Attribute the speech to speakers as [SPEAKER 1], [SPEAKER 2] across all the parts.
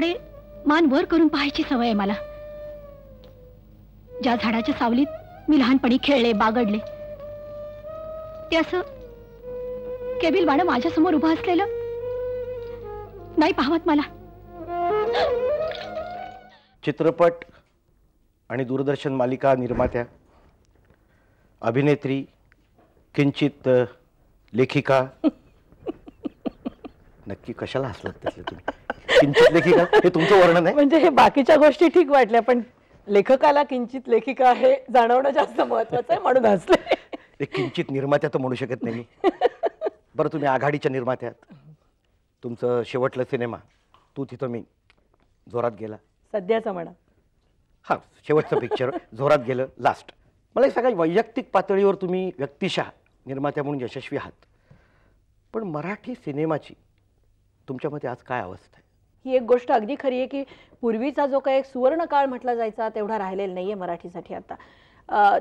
[SPEAKER 1] झाडाकडे मान वर करून सवय आहे मला ज्या झाडाच्या सावलीत मी लहानपणी खेळले बागडले ते असं केबिल बाण समोर उभं असलेलं
[SPEAKER 2] नाही पाहवत मला चित्रपट आणि दूरदर्शन मालिका निर्मात्या अभिनेत्री किंचित लेखिका नक्की कशाला हसलात त्यातले तुम्ही किंचित लेखिका हे तुमचं वर्णन आहे म्हणजे हे बाकीच्या गोष्टी ठीक वाटल्या पण
[SPEAKER 1] लेखकाला किंचित लेखिका हे जाणवणं जास्त महत्वाचं आहे म्हणून हसले
[SPEAKER 2] ते किंचित निर्मात्या तर म्हणू शकत नाही बरं तुम्ही आघाडीच्या निर्मात्यात तुमचं शेवटला सिनेमा तू तिथं मी जोरात गेला सध्याचं म्हणा हा शेवटचं पिक्चर जोरात गेलं लास्ट मला एक सांगा वैयक्तिक पातळीवर तुम्ही व्यक्तिशः निर्मात्या म्हणून यशस्वी आहात पण मराठी सिनेमाची तुमच्यामध्ये आज काय अवस्था आहे
[SPEAKER 1] ही एक गोष्ट अगदी खरी आहे की पूर्वीचा जो काही एक काळ म्हटला जायचा तेवढा राहिलेला नाही आहे मराठीसाठी आता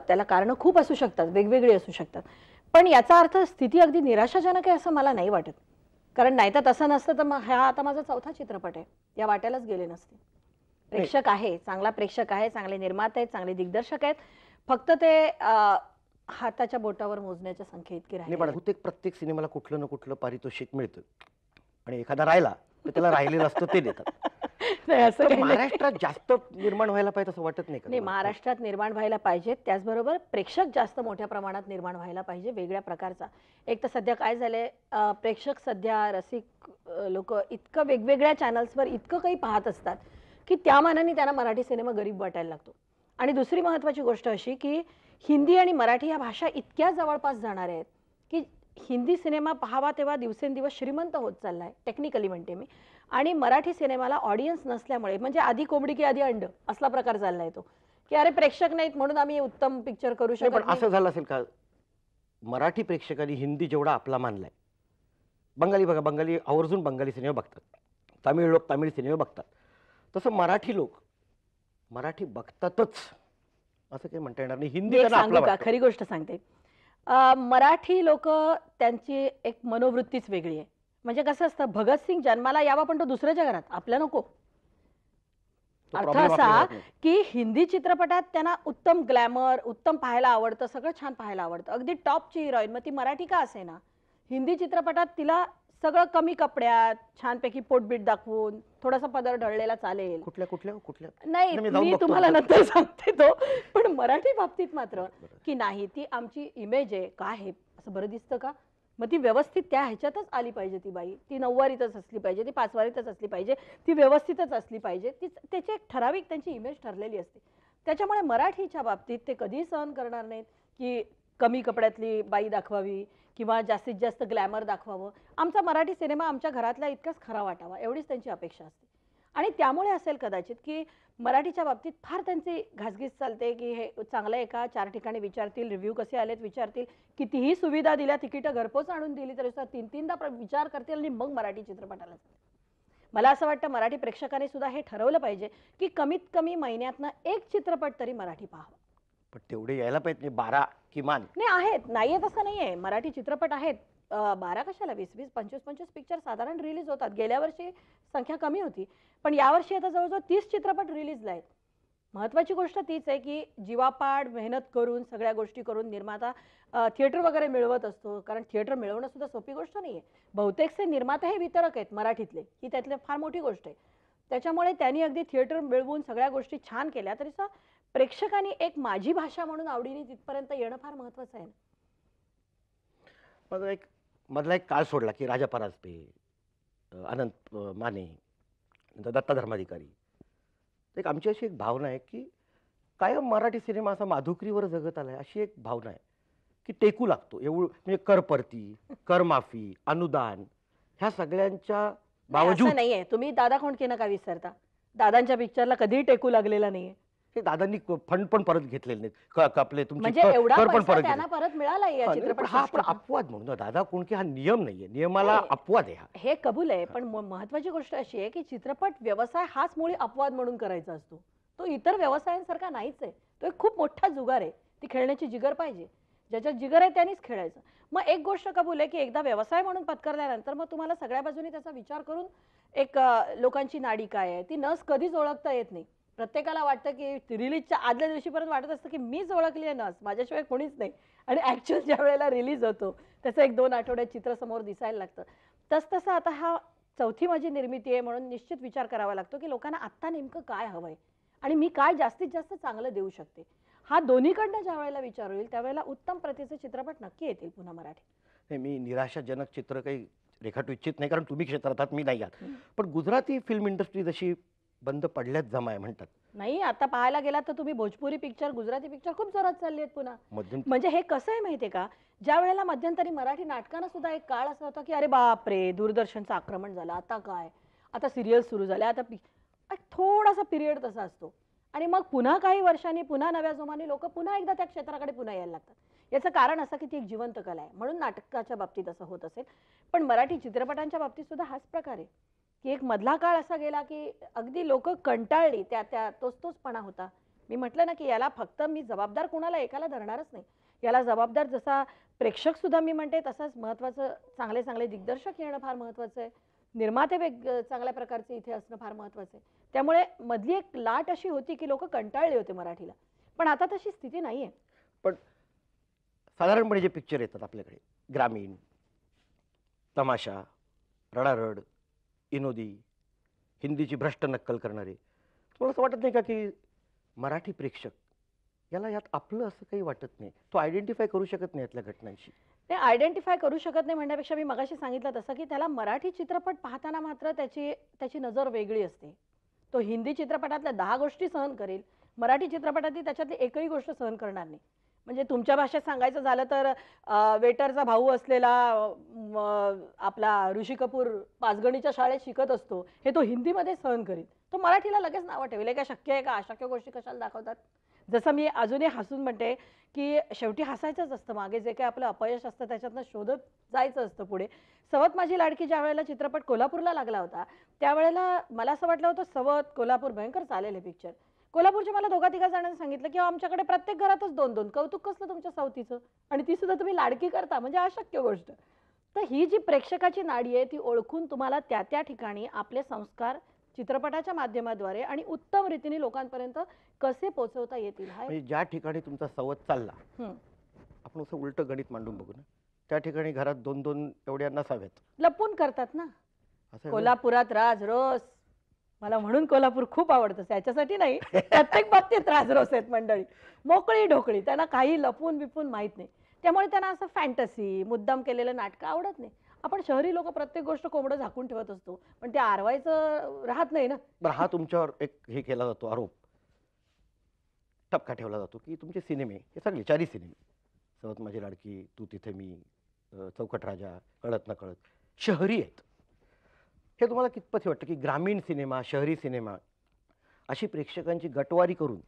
[SPEAKER 1] त्याला कारणं खूप असू शकतात वेगवेगळी असू शकतात पण याचा अर्थ स्थिती अगदी निराशाजनक आहे असं मला नाही वाटत कारण नाही तर तसं नसतं तर मग हा आता माझा चौथा चित्रपट आहे या वाट्यालाच गेले नसते प्रेक्षक आहे चांगला प्रेक्षक आहे चांगले निर्माते आहेत चांगले दिग्दर्शक आहेत फक्त ते हाताच्या बोटावर मोजण्याच्या संख्येत इतकी राहिले
[SPEAKER 2] प्रत्येक सिनेमाला कुठलं ना कुठलं पारितोषिक मिळतं आणि एखादा राहिला त्याला राहिलेलं असतं ते देतात महाराष्ट्रात जास्त निर्माण व्हायला पाहिजे असं वाटत नाही नाही महाराष्ट्रात
[SPEAKER 1] निर्माण व्हायला पाहिजे त्याचबरोबर प्रेक्षक जास्त मोठ्या प्रमाणात निर्माण व्हायला पाहिजे वेगळ्या प्रकारचा एक तर सध्या काय झालंय प्रेक्षक सध्या रसिक लोक इतकं वेगवेगळ्या चॅनल्सवर इतकं काही पाहत असतात की त्या मानाने त्यांना मराठी सिनेमा गरीब वाटायला लागतो आणि दुसरी महत्वाची गोष्ट अशी की हिंदी आणि मराठी ह्या भाषा इतक्या जवळपास जाणार आहेत की हिंदी सिनेमा पाहावा तेव्हा दिवसेंदिवस श्रीमंत होत चाललाय टेक्निकली म्हणते मी आणि मराठी सिनेमाला ऑडियन्स नसल्यामुळे म्हणजे आधी कोंबडी की आधी अंड असला प्रकार चालला आहे तो की अरे प्रेक्षक नाहीत म्हणून आम्ही उत्तम पिक्चर करू शकतो पण असं झालं
[SPEAKER 2] असेल का मराठी प्रेक्षकांनी हिंदी जेवढा आपला मानलाय बंगाली बघा बंगाली आवर्जून बंगाली सिनेमा बघतात तामिळ लोक तामिळ सिनेमा बघतात तसं मराठी लोक मराठी बघतातच असं काही म्हणता येणार नाही हिंदी खरी
[SPEAKER 1] गोष्ट सांगते मराठी लोक त्यांची एक मनोवृत्तीच वेगळी आहे म्हणजे कसं असतं भगतसिंग जन्माला यावा पण तो दुसऱ्याच्या घरात आपल्या नको अर्थ असा की हिंदी चित्रपटात त्यांना उत्तम ग्लॅमर उत्तम पाहायला आवडतं सगळं छान पाहायला आवडतं अगदी टॉपची हिरोईन मग ती मराठी का असे ना हिंदी चित्रपटात तिला सगळं कमी कपड्यात छानपैकी पोटबीट दाखवून थोडासा पदर ढळलेला चालेल
[SPEAKER 2] कुठल्या कुठल्या कुठल्या नाही मी तुम्हाला नंतर
[SPEAKER 1] सांगते तो पण मराठी बाबतीत मात्र की नाही ती आमची इमेज आहे काय हे असं बरं दिसतं का मग ती व्यवस्थित त्या ह्याच्यातच आली पाहिजे ती बाई ती नऊवारीतच असली पाहिजे ती पाचवारीतच असली पाहिजे ती व्यवस्थितच असली पाहिजे ती त्याची एक ठराविक त्यांची इमेज ठरलेली असते त्याच्यामुळे मराठीच्या बाबतीत ते कधी सहन करणार नाहीत की कमी कपड्यातली बाई दाखवावी किंवा जास्तीत जास्त ग्लॅमर दाखवावं आमचा मराठी सिनेमा आमच्या घरातला इतकाच खरा वाटावा एवढीच त्यांची अपेक्षा असते आणि त्यामुळे असेल कदाचित की मराठीच्या बाबतीत फार त्यांची घासघीस चालते की हे चांगलं आहे का चार ठिकाणी विचारतील रिव्ह्यू कसे आलेत विचारतील कितीही सुविधा दिल्या तिकीटं घरपोच आणून दिली तरी सुद्धा तीन तीनदा विचार करतील आणि मग मराठी चित्रपटाला मला असं वाटतं मराठी प्रेक्षकाने सुद्धा हे ठरवलं पाहिजे की कमीत कमी महिन्यातनं एक चित्रपट तरी मराठी पाहावा
[SPEAKER 2] पण तेवढे यायला पाहिजे म्हणजे बारा किमान
[SPEAKER 1] नाही आहेत नाही येत असं नाही आहे मराठी चित्रपट आहेत बारा कशाला वीस वीस पंचवीस पंचवीस पिक्चर साधारण रिलीज होतात गेल्या वर्षी संख्या कमी होती पण यावर्षी आता जवळजवळ तीस चित्रपट रिलीज आहेत महत्वाची गोष्ट तीच आहे की जीवापाड मेहनत करून सगळ्या गोष्टी करून निर्माता थिएटर वगैरे मिळवत असतो कारण थिएटर मिळवणं सुद्धा सोपी गोष्ट नाही आहे बहुतेकसे निर्माता हे वितरक आहेत मराठीतले ही त्यातले फार मोठी गोष्ट आहे त्याच्यामुळे त्यांनी अगदी थिएटर मिळवून सगळ्या गोष्टी छान केल्या तरी प्रेक्षकांनी एक माझी भाषा म्हणून आवडीने तिथपर्यंत येणं फार महत्वाचं आहे
[SPEAKER 2] ना एक मधला एक काळ सोडला की राजा पराजपे अनंत माने नंतर दत्ता धर्माधिकारी एक आमची अशी एक भावना आहे की कायम मराठी सिनेमा असा माधुकरीवर जगत आला आहे अशी एक भावना आहे की टेकू लागतो एवढं म्हणजे कर परती करमाफी अनुदान ह्या सगळ्यांच्या नाही, आहे नाहीये
[SPEAKER 1] तुम्ही दादा कोंडकेनं का विसरता दादांच्या पिक्चरला कधीही टेकू लागलेला नाहीये
[SPEAKER 2] ते दादांनी फंड पण परत घेतलेले नाहीत आपले तुमचे म्हणजे कर पण परत
[SPEAKER 1] परत मिळाला हा आपण
[SPEAKER 2] अपवाद म्हणून दादा कोणकी हा नियम नाहीये नियमाला अपवाद आहे
[SPEAKER 1] हे कबूल आहे पण महत्वाची गोष्ट अशी आहे की चित्रपट व्यवसाय हाच मुळी अपवाद म्हणून करायचा असतो तो इतर व्यवसायांसारखा नाहीच आहे तो एक खूप मोठा जुगार आहे ती खेळण्याची जिगर पाहिजे ज्याच्यात जिगर आहे त्यांनीच खेळायचं मग एक गोष्ट कबूल आहे की एकदा व्यवसाय म्हणून पत्करल्यानंतर मग तुम्हाला सगळ्या बाजूनी त्याचा विचार करून एक लोकांची नाडी काय आहे ती नस कधीच ओळखता येत नाही प्रत्येकाला वाटतं की रिलीजच्या आदल्या दिवशीपर्यंत वाटत असतं की मीच ओळखली आहे नस माझ्याशिवाय कोणीच नाही आणि ॲक्च्युअल ज्या वेळेला रिलीज होतो त्याचं एक दोन आठवड्यात चित्र समोर दिसायला लागतं तस तसं आता हा चौथी माझी निर्मिती आहे म्हणून निश्चित विचार करावा लागतो की लोकांना आत्ता नेमकं काय हवं आहे आणि मी काय जास्तीत जास्त चांगलं देऊ शकते हा दोन्हीकडनं ज्या वेळेला विचार होईल त्यावेळेला उत्तम प्रतीचे चित्रपट नक्की येतील पुन्हा मराठी
[SPEAKER 2] नाही मी निराशाजनक चित्र काही रेखाटू इच्छित नाही कारण तुम्ही क्षेत्रात मी नाही आहात पण गुजराती फिल्म इंडस्ट्री जशी बंद पडल्यात जमाय म्हणतात
[SPEAKER 1] नाही आता पाहायला गेला तर तुम्ही भोजपुरी पिक्चर गुजराती पिक्चर खूप जोरात चालली आहेत पुन्हा म्हणजे हे कसं आहे माहितीये का ज्या वेळेला मध्यंतरी मराठी नाटकांना सुद्धा एक काळ असा होता की अरे बापरे दूरदर्शनचं आक्रमण झालं आता काय आता सिरियल सुरू झाले आता थोडासा पिरियड तसा असतो आणि मग पुन्हा काही वर्षांनी पुन्हा नव्या जोमाने लोक पुन्हा एकदा त्या क्षेत्राकडे पुन्हा यायला लागतात याचं कारण असं की ती एक जिवंत कला आहे म्हणून नाटकाच्या बाबतीत असं होत असेल पण मराठी चित्रपटांच्या बाबतीत सुद्धा हाच प्रकार आहे की एक मधला काळ असा गेला की अगदी लोक कंटाळली त्या त्या तोच तोचपणा होता मी म्हटलं ना की याला फक्त मी जबाबदार कुणाला एकाला धरणारच नाही याला जबाबदार जसा प्रेक्षक सुद्धा मी म्हणते तसाच महत्त्वाचं चांगले चांगले दिग्दर्शक येणं फार महत्त्वाचं आहे निर्माते वेग चांगल्या प्रकारचे इथे असणं फार महत्त्वाचं आहे त्यामुळे मधली एक लाट अशी होती की लोक कंटाळले होते मराठीला पण आता तशी स्थिती नाही आहे
[SPEAKER 2] पण साधारणपणे जे पिक्चर येतात आपल्याकडे ग्रामीण तमाशा रडारड इनोदी हिंदीची भ्रष्ट नक्कल करणारे तुम्हाला असं वाटत नाही का की मराठी प्रेक्षक याला यात आपलं असं काही वाटत नाही तो आयडेंटिफाय करू शकत नाही यातल्या घटनांशी
[SPEAKER 1] ते आयडेंटिफाय करू शकत नाही म्हणण्यापेक्षा मी मगाशी सांगितलं तसं की त्याला मराठी चित्रपट पाहताना मात्र त्याची त्याची नजर वेगळी असते तो हिंदी चित्रपटातल्या दहा गोष्टी सहन करेल मराठी चित्रपटातली त्याच्यातली एकही गोष्ट सहन करणार नाही म्हणजे तुमच्या भाषेत सांगायचं झालं तर वेटरचा भाऊ असलेला आपला ऋषी कपूर पाचगणीच्या शाळेत शिकत असतो हे तो हिंदीमध्ये सहन करीत तो मराठीला लगेच नाव ठेवेल का काय शक्य आहे का अशक्य गोष्टी कशाला दाखवतात जसं मी अजूनही हसून म्हणते की शेवटी हसायचंच असतं मागे जे काही आपलं अपयश असतं त्याच्यातनं शोधत जायचं असतं पुढे सवत माझी लाडकी ज्या वेळेला चित्रपट कोल्हापूरला लागला होता त्यावेळेला मला असं वाटलं होतं सवत कोल्हापूर भयंकर चालेल हे पिक्चर कोल्हापूरच्या मला दोघा तिघा जणांनी सांगितलं की आमच्याकडे प्रत्येक घरातच दोन दोन कौतुक कसलं तुमच्या सावतीचं आणि ती सुद्धा तुम्ही लाडकी करता म्हणजे अशक्य गोष्ट तर ही जी प्रेक्षकाची नाडी आहे ती ओळखून तुम्हाला त्या त्या ठिकाणी आपले संस्कार चित्रपटाच्या माध्यमाद्वारे आणि उत्तम रीतीने लोकांपर्यंत कसे पोहोचवता येतील म्हणजे
[SPEAKER 2] ज्या ठिकाणी तुमचा सवत चालला आपण असं उलट गणित मांडून बघू ना त्या ठिकाणी घरात दोन दोन एवढ्या नसावेत
[SPEAKER 1] लपून करतात ना
[SPEAKER 2] कोल्हापुरात
[SPEAKER 1] राज रोज मला म्हणून कोल्हापूर खूप आवडतं त्याच्यासाठी नाही प्रत्येक बाबतीत राजरोस आहेत मंडळी मोकळी ढोकळी त्यांना काही लपून बिपून माहीत नाही त्यामुळे त्यांना असं फॅन्टसी मुद्दाम केलेलं नाटकं आवडत नाही आपण शहरी लोक प्रत्येक गोष्ट कोंबडं झाकून ठेवत असतो पण ते आरवायचं राहत नाही ना
[SPEAKER 2] बरं हा तुमच्यावर एक हे केला जातो आरोप टपका ठेवला जातो की तुमचे सिनेमे हे सगळे चारी सिनेमे सवत माझी लाडकी तू तिथे मी चौकट राजा कळत न कळत शहरी आहेत हे तुम्हाला कितपत वाटतं की ग्रामीण सिनेमा शहरी सिनेमा अशी प्रेक्षकांची गटवारी करून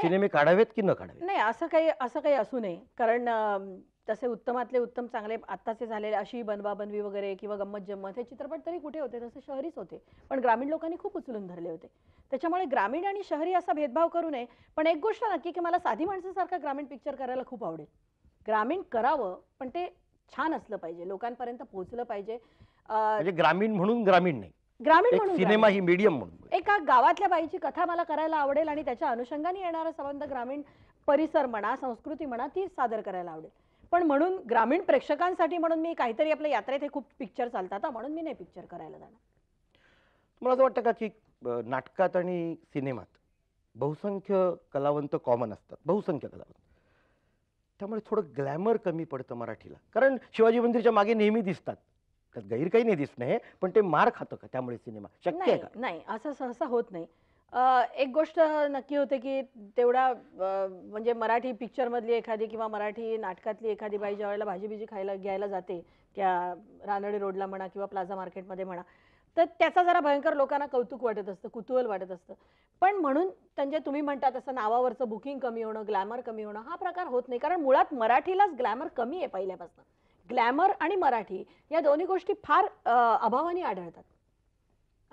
[SPEAKER 2] सिनेमे काढावेत की न काढावेत
[SPEAKER 1] नाही असं काही असं काही असू नये कारण तसे उत्तमातले उत्तम चांगले आत्ताचे झालेले अशी बनवी वगैरे किंवा गंमत जम्मत हे चित्रपट तरी कुठे होते तसे शहरीच होते पण ग्रामीण लोकांनी खूप उचलून धरले होते त्याच्यामुळे ग्रामीण आणि शहरी असा भेदभाव करू नये पण एक गोष्ट नक्की की मला साधी माणसासारखा ग्रामीण पिक्चर करायला खूप आवडेल ग्रामीण करावं पण ते छान असलं पाहिजे लोकांपर्यंत पोहोचलं पाहिजे म्हणजे
[SPEAKER 2] ग्रामीण म्हणून ग्रामीण नाही ग्रामीण म्हणून सिनेमा ही मीडियम म्हणून
[SPEAKER 1] एका गावातल्या बाईची कथा मला करायला आवडेल आणि त्याच्या अनुषंगाने येणारा संबंध ग्रामीण परिसर म्हणा संस्कृती म्हणा ती सादर करायला आवडेल पण म्हणून ग्रामीण प्रेक्षकांसाठी म्हणून मी काहीतरी आपल्या यात्रेत हे खूप पिक्चर चालतात म्हणून मी नाही पिक्चर करायला जाणार
[SPEAKER 2] मला असं वाटतं का की नाटकात आणि सिनेमात बहुसंख्य कलावंत कॉमन असतात बहुसंख्य कलावंत त्यामुळे थोडं ग्लॅमर कमी पडतं मराठीला कारण शिवाजी मंदिरच्या मागे नेहमी दिसतात गैर काही नाही दिसणं हे पण ते मार खातं का त्यामुळे सिनेमा शक्य
[SPEAKER 1] नाही का असं सहसा होत नाही एक गोष्ट नक्की होते की तेवढा म्हणजे मराठी पिक्चरमधली एखादी किंवा मराठी नाटकातली एखादी बाई ज्यावेळेला वेळेला खायला घ्यायला जाते त्या रानडे रोडला म्हणा किंवा प्लाझा मार्केटमध्ये म्हणा तर त्याचा जरा भयंकर लोकांना कौतुक वाटत असतं कुतूहल वाटत असतं पण म्हणून त्यांच्या तुम्ही म्हणतात असं नावावरचं बुकिंग कमी होणं ग्लॅमर कमी होणं हा प्रकार होत नाही कारण मुळात मराठीलाच ग्लॅमर कमी आहे पहिल्यापासून ग्लॅमर आणि मराठी या दोन्ही गोष्टी फार अभावानी आढळतात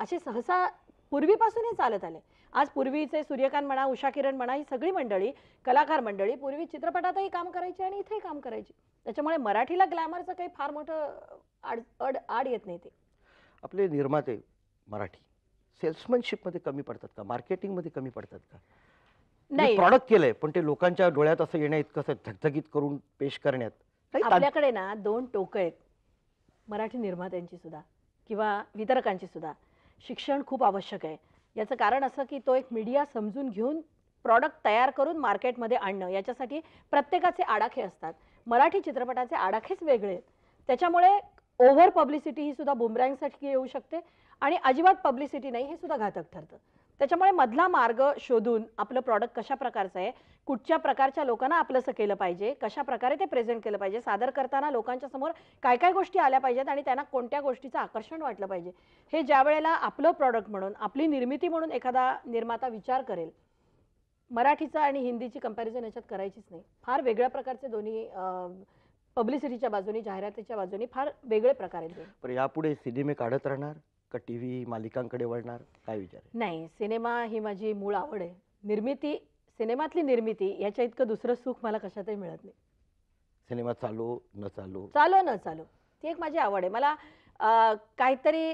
[SPEAKER 1] असे सहसा पूर्वीपासून हे चालत आले आज पूर्वीचे सूर्यकांत म्हणा उषा किरण म्हणा ही सगळी मंडळी कलाकार मंडळी पूर्वी चित्रपटातही काम करायची आणि इथेही काम करायची त्याच्यामुळे मराठीला ग्लॅमरचं काही फार मोठं आड अड आड येत नाही ते
[SPEAKER 2] आपले निर्माते मराठी मध्ये कमी पडतात का मध्ये कमी पडतात का म्हणजे नाही प्रॉडक्ट केलंय पण ते लोकांच्या डोळ्यात असं येण्या इतकं धगधगीत करून पेश करण्यात
[SPEAKER 1] आपल्याकडे ना दोन टोकं आहेत मराठी निर्मात्यांची सुद्धा किंवा वितरकांची सुद्धा शिक्षण खूप आवश्यक आहे याचं कारण असं की तो एक मीडिया समजून घेऊन प्रॉडक्ट तयार करून मार्केटमध्ये आणणं याच्यासाठी प्रत्येकाचे आडाखे असतात मराठी चित्रपटाचे आडाखेच वेगळे आहेत त्याच्यामुळे ओव्हर पब्लिसिटी ही सुद्धा बुमरँगसाठी येऊ शकते आणि अजिबात पब्लिसिटी नाही हे सुद्धा घातक ठरतं त्याच्यामुळे मधला मार्ग शोधून आपलं प्रॉडक्ट कशा प्रकारचं आहे कुठच्या प्रकारच्या लोकांना आपलंसं केलं पाहिजे कशा प्रकारे ते प्रेझेंट केलं पाहिजे सादर करताना लोकांच्या समोर काय काय गोष्टी आल्या पाहिजेत आणि त्यांना कोणत्या गोष्टीचं आकर्षण वाटलं पाहिजे हे ज्या वेळेला आपलं प्रॉडक्ट म्हणून आपली निर्मिती म्हणून एखादा निर्माता विचार करेल मराठीचा आणि हिंदीची कंपॅरिझन याच्यात करायचीच नाही फार वेगळ्या प्रकारचे दोन्ही पब्लिसिटीच्या बाजूने जाहिरातीच्या बाजूने फार वेगळे प्रकार आहेत
[SPEAKER 2] यापुढे सिनेमे काढत राहणार का टी व्ही मालिकांकडे वळणार काय विचार
[SPEAKER 1] नाही सिनेमा ही माझी मूळ आवड आहे निर्मिती सिनेमातली निर्मिती याच्या इतकं दुसरं सुख मला कशातही मिळत नाही
[SPEAKER 2] सिनेमा चालू न चालू
[SPEAKER 1] चालू न चालो ती एक माझी आवड आहे मला काहीतरी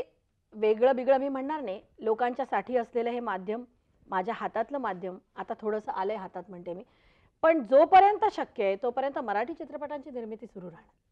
[SPEAKER 1] वेगळं बिगळं मी म्हणणार नाही लोकांच्या साठी असलेलं हे माध्यम माझ्या हातातलं माध्यम आता थोडंसं आहे हातात म्हणते मी पण जोपर्यंत शक्य आहे तोपर्यंत मराठी चित्रपटांची निर्मिती सुरू राहणार